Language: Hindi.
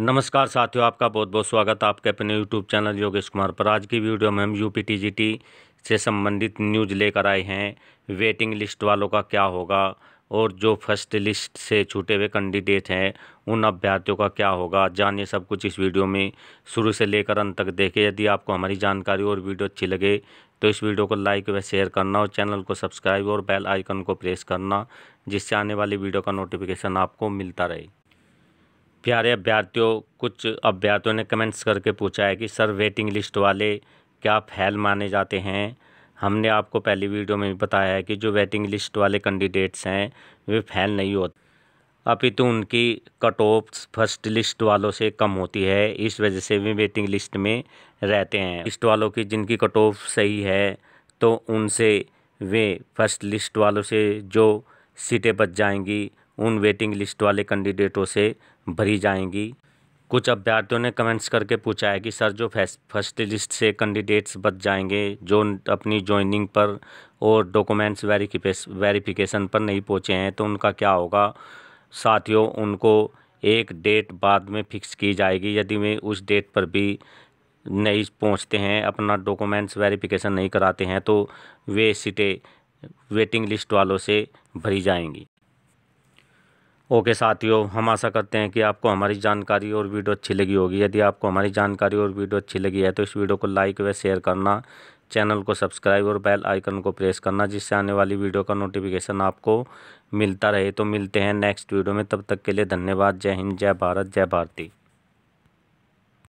नमस्कार साथियों आपका बहुत बहुत स्वागत है आपके अपने यूट्यूब चैनल योगेश कुमार पर आज की वीडियो में हम यू पी से संबंधित न्यूज लेकर आए हैं वेटिंग लिस्ट वालों का क्या होगा और जो फर्स्ट लिस्ट से छूटे हुए कैंडिडेट हैं उन अभ्यर्थियों का क्या होगा जानिए सब कुछ इस वीडियो में शुरू से लेकर अंत तक देखें यदि आपको हमारी जानकारी और वीडियो अच्छी लगे तो इस वीडियो को लाइक व शेयर करना और चैनल को सब्सक्राइब और बेल आइकन को प्रेस करना जिससे आने वाली वीडियो का नोटिफिकेशन आपको मिलता रहे प्यारे अभ्यर्थियों कुछ अभ्यर्थियों ने कमेंट्स करके पूछा है कि सर वेटिंग लिस्ट वाले क्या फैल माने जाते हैं हमने आपको पहली वीडियो में भी बताया है कि जो वेटिंग लिस्ट वाले कैंडिडेट्स हैं वे फैल नहीं होते अपितु उनकी कट ऑफ फर्स्ट लिस्ट वालों से कम होती है इस वजह से वे वेटिंग लिस्ट में रहते हैं लिस्ट वालों की जिनकी कट ऑफ सही है तो उनसे वे फर्स्ट लिस्ट वालों से जो सीटें बच जाएंगी उन वेटिंग लिस्ट वाले कैंडिडेटों से भरी जाएंगी कुछ अभ्यर्थियों ने कमेंट्स करके पूछा है कि सर जो फर्स्ट लिस्ट से कैंडिडेट्स बच जाएंगे जो अपनी जॉइनिंग पर और डॉक्यूमेंट्स वेरिफिकेशन पर नहीं पहुँचे हैं तो उनका क्या होगा साथियों उनको एक डेट बाद में फिक्स की जाएगी यदि वे उस डेट पर भी नहीं पहुंचते हैं अपना डॉक्यूमेंट्स वेरिफिकेशन नहीं कराते हैं तो वे सीटें वेटिंग लिस्ट वालों से भरी जाएंगी ओके साथियों हम आशा करते हैं कि आपको हमारी जानकारी और वीडियो अच्छी लगी होगी यदि आपको हमारी जानकारी और वीडियो अच्छी लगी है तो इस वीडियो को लाइक व शेयर करना चैनल को सब्सक्राइब और बेल आइकन को प्रेस करना जिससे आने वाली वीडियो का नोटिफिकेशन आपको मिलता रहे तो मिलते हैं नेक्स्ट वीडियो में तब तक के लिए धन्यवाद जय हिंद जय भारत जय भारती